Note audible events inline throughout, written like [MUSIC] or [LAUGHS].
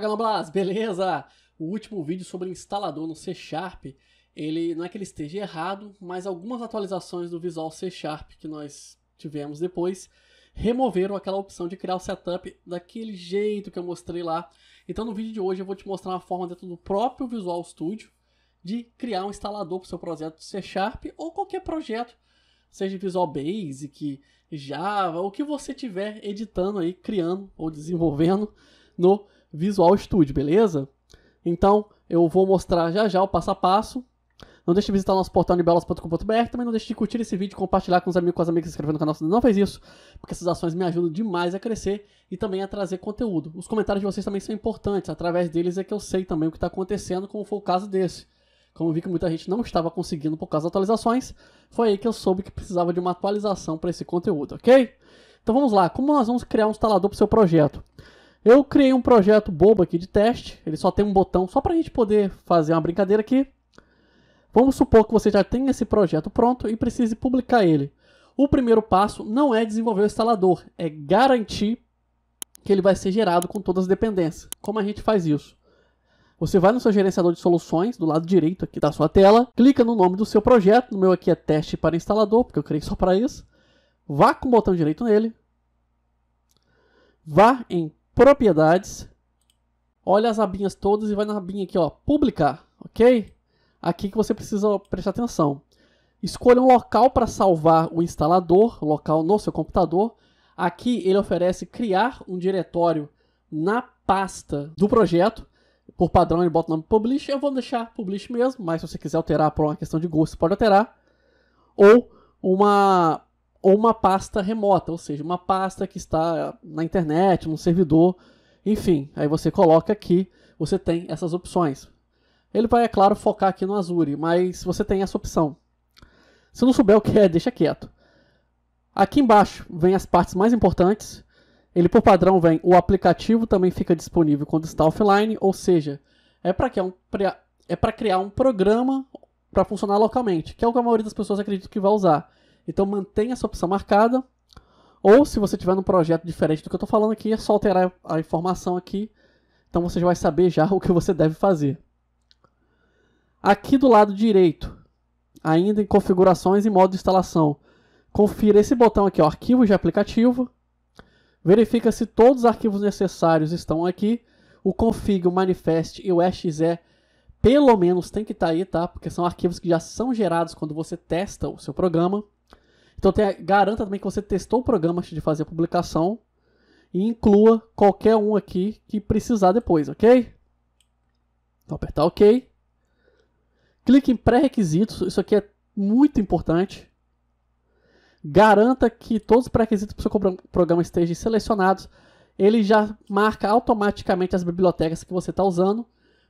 Fala Blas. beleza? O último vídeo sobre instalador no C Sharp, ele não é que ele esteja errado, mas algumas atualizações do Visual C Sharp que nós tivemos depois removeram aquela opção de criar o setup daquele jeito que eu mostrei lá. Então no vídeo de hoje eu vou te mostrar uma forma dentro do próprio Visual Studio de criar um instalador para o seu projeto C Sharp ou qualquer projeto, seja Visual Basic, Java, o que você tiver editando aí, criando ou desenvolvendo no Visual Studio, beleza? Então, eu vou mostrar já já o passo a passo. Não deixe de visitar o nosso portal nibelas.com.br, também não deixe de curtir esse vídeo, compartilhar com os amigos, com as amigas, se inscrever no canal se não fez isso, porque essas ações me ajudam demais a crescer e também a trazer conteúdo. Os comentários de vocês também são importantes, através deles é que eu sei também o que está acontecendo, como foi o caso desse. Como vi que muita gente não estava conseguindo por causa das atualizações, foi aí que eu soube que precisava de uma atualização para esse conteúdo, ok? Então vamos lá, como nós vamos criar um instalador para o seu projeto? Eu criei um projeto bobo aqui de teste, ele só tem um botão, só para a gente poder fazer uma brincadeira aqui. Vamos supor que você já tenha esse projeto pronto e precise publicar ele. O primeiro passo não é desenvolver o instalador, é garantir que ele vai ser gerado com todas as dependências. Como a gente faz isso? Você vai no seu gerenciador de soluções, do lado direito aqui da sua tela, clica no nome do seu projeto, no meu aqui é teste para instalador, porque eu criei só para isso. Vá com o botão direito nele. Vá em propriedades, olha as abinhas todas e vai na abinha aqui, ó, publicar, ok? Aqui que você precisa prestar atenção. Escolha um local para salvar o instalador, local no seu computador. Aqui ele oferece criar um diretório na pasta do projeto. Por padrão ele bota o nome Publish, eu vou deixar Publish mesmo, mas se você quiser alterar por uma questão de gosto, você pode alterar. Ou uma ou uma pasta remota, ou seja, uma pasta que está na internet, no servidor, enfim. Aí você coloca aqui, você tem essas opções. Ele vai, é claro, focar aqui no Azure, mas você tem essa opção. Se não souber o que é, deixa quieto. Aqui embaixo vem as partes mais importantes. Ele, por padrão, vem o aplicativo também fica disponível quando está offline, ou seja, é para criar, é um, é criar um programa para funcionar localmente, que é o que a maioria das pessoas acredita que vai usar. Então mantenha essa opção marcada. Ou se você tiver num projeto diferente do que eu estou falando aqui, é só alterar a informação aqui. Então você já vai saber já [LAUGHS] o que você deve fazer. Aqui do lado direito, ainda em configurações e modo de instalação, confira esse botão aqui, ó, arquivo de aplicativo. Verifica se todos os arquivos necessários estão aqui. O config, o manifest e o exe é, pelo menos tem que estar tá aí, tá? Porque são arquivos que já são gerados quando você testa o seu programa. Então tem, garanta também que você testou o programa antes de fazer a publicação e inclua qualquer um aqui que precisar depois, ok? Vou então, apertar OK. Clique em pré-requisitos, isso aqui é muito importante. Garanta que todos os pré-requisitos para o seu programa estejam selecionados. Ele já marca automaticamente as bibliotecas que você está usando,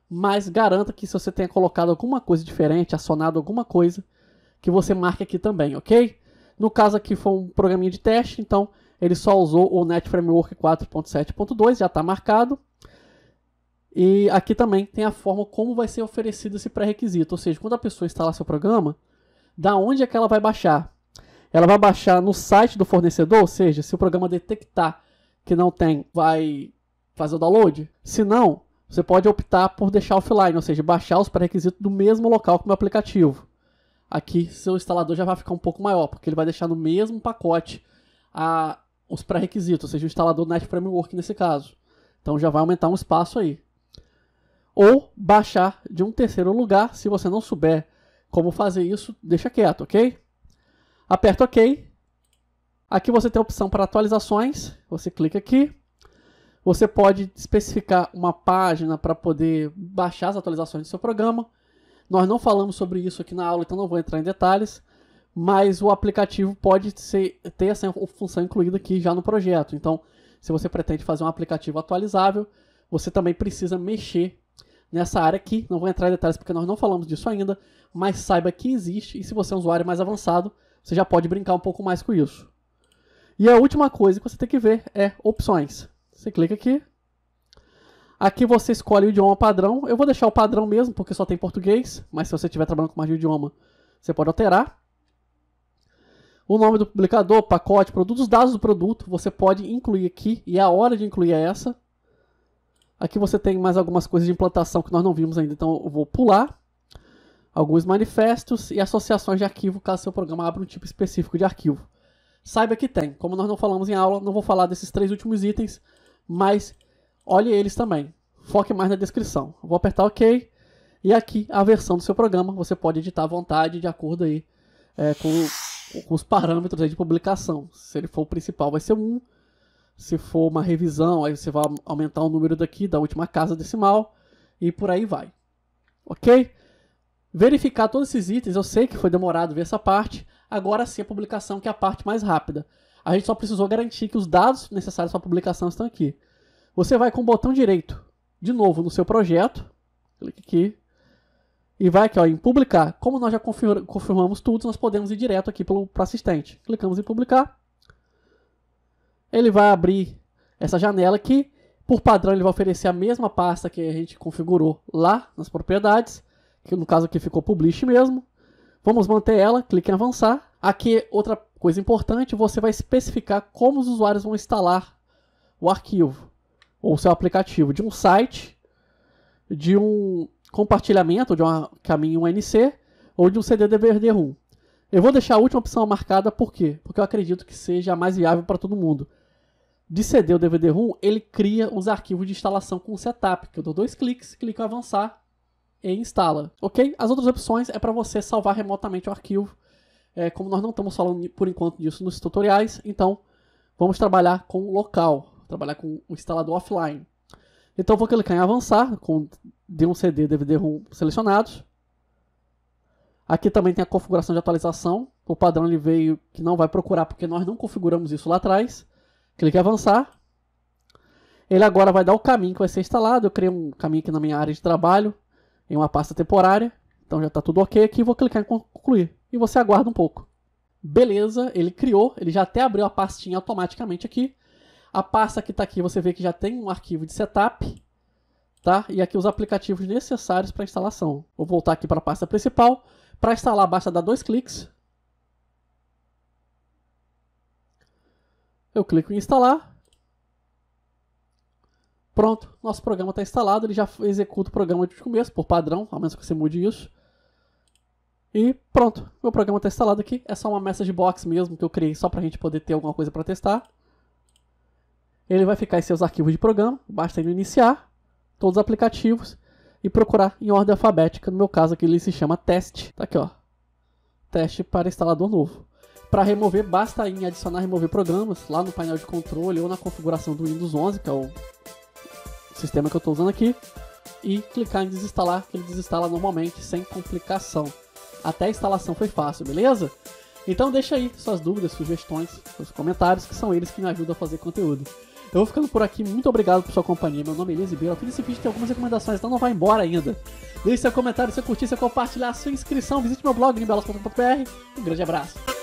mas garanta que se você tenha colocado alguma coisa diferente, acionado alguma coisa, que você marque aqui também, ok? No caso aqui foi um programinha de teste, então ele só usou o Net Framework 4.7.2, já está marcado. E aqui também tem a forma como vai ser oferecido esse pré-requisito, ou seja, quando a pessoa instalar seu programa, da onde é que ela vai baixar? Ela vai baixar no site do fornecedor, ou seja, se o programa detectar que não tem, vai fazer o download. Se não, você pode optar por deixar offline, ou seja, baixar os pré-requisitos do mesmo local que o meu aplicativo aqui seu instalador já vai ficar um pouco maior, porque ele vai deixar no mesmo pacote a, os pré-requisitos, ou seja, o instalador do Net Framework nesse caso. Então já vai aumentar um espaço aí. Ou baixar de um terceiro lugar, se você não souber como fazer isso, deixa quieto, ok? Aperta OK. Aqui você tem a opção para atualizações, você clica aqui. Você pode especificar uma página para poder baixar as atualizações do seu programa. Nós não falamos sobre isso aqui na aula, então não vou entrar em detalhes, mas o aplicativo pode ser, ter essa função incluída aqui já no projeto. Então, se você pretende fazer um aplicativo atualizável, você também precisa mexer nessa área aqui. Não vou entrar em detalhes porque nós não falamos disso ainda, mas saiba que existe e se você é um usuário mais avançado, você já pode brincar um pouco mais com isso. E a última coisa que você tem que ver é opções. Você clica aqui, Aqui você escolhe o idioma padrão. Eu vou deixar o padrão mesmo, porque só tem português, mas se você estiver trabalhando com mais de um idioma, você pode alterar. O nome do publicador, pacote, produtos, dados do produto, você pode incluir aqui, e é a hora de incluir é essa. Aqui você tem mais algumas coisas de implantação que nós não vimos ainda, então eu vou pular. Alguns manifestos e associações de arquivo, caso seu programa abra um tipo específico de arquivo. Saiba que tem. Como nós não falamos em aula, não vou falar desses três últimos itens, mas olhe eles também. Foque mais na descrição. Vou apertar OK. E aqui a versão do seu programa. Você pode editar à vontade, de acordo aí é, com, com, os parâmetros aí de publicação. Se ele for o principal, vai ser 1. Se for uma revisão, aí você vai aumentar o número daqui, da última casa decimal. E por aí vai. Ok? Verificar todos esses itens. Eu sei que foi demorado ver essa parte. Agora sim a publicação, que é a parte mais rápida. A gente só precisou garantir que os dados necessários para a publicação estão aqui. Você vai com o botão direito de novo no seu projeto, clique aqui, e vai aqui ó, em publicar. Como nós já confirmamos tudo, nós podemos ir direto aqui para o assistente. Clicamos em publicar. Ele vai abrir essa janela aqui. Por padrão, ele vai oferecer a mesma pasta que a gente configurou lá nas propriedades, que no caso aqui ficou publish mesmo. Vamos manter ela, clique em avançar. Aqui, outra coisa importante, você vai especificar como os usuários vão instalar o arquivo ou seu aplicativo de um site, de um compartilhamento, de é um caminho UNC ou de um CD DVD-ROM. Eu vou deixar a última opção marcada por quê? Porque eu acredito que seja a mais viável para todo mundo. De CD ou DVD-ROM, ele cria os arquivos de instalação com setup, que eu dou dois cliques, clico em avançar e instala, ok? As outras opções é para você salvar remotamente o arquivo. É, como nós não estamos falando por enquanto disso nos tutoriais, então vamos trabalhar com local trabalhar com o instalador offline. Então vou clicar em avançar com D1 CD, DVD-ROM selecionados. Aqui também tem a configuração de atualização. O padrão ele veio que não vai procurar porque nós não configuramos isso lá atrás. Clique em avançar. Ele agora vai dar o caminho que vai ser instalado. Eu criei um caminho aqui na minha área de trabalho, em uma pasta temporária. Então já está tudo ok aqui. Vou clicar em concluir. E você aguarda um pouco. Beleza, ele criou, ele já até abriu a pastinha automaticamente aqui. A pasta que está aqui, você vê que já tem um arquivo de setup, tá? E aqui os aplicativos necessários para instalação. Vou voltar aqui para a pasta principal. Para instalar, basta dar dois cliques. Eu clico em instalar. Pronto, nosso programa está instalado, ele já executa o programa de começo, por padrão, a menos que você mude isso. E pronto, meu programa está instalado aqui, é só uma message box mesmo que eu criei só para a gente poder ter alguma coisa para testar. Ele vai ficar em seus arquivos de programa, basta ele iniciar todos os aplicativos e procurar em ordem alfabética. No meu caso aqui ele se chama teste. Tá aqui, ó. Teste para instalador novo. Para remover, basta em adicionar remover programas lá no painel de controle ou na configuração do Windows 11, que é o sistema que eu estou usando aqui, e clicar em desinstalar, que ele desinstala normalmente, sem complicação. Até a instalação foi fácil, beleza? Então deixa aí suas dúvidas, sugestões, seus comentários, que são eles que me ajudam a fazer conteúdo. Eu vou ficando por aqui. Muito obrigado por sua companhia. Meu nome é Elias Ribeiro. Ao fim vídeo tem algumas recomendações, então não vai embora ainda. Deixe seu comentário, seu curtir, seu compartilhar, sua inscrição. Visite meu blog, nimbelas.com.br. Um grande abraço.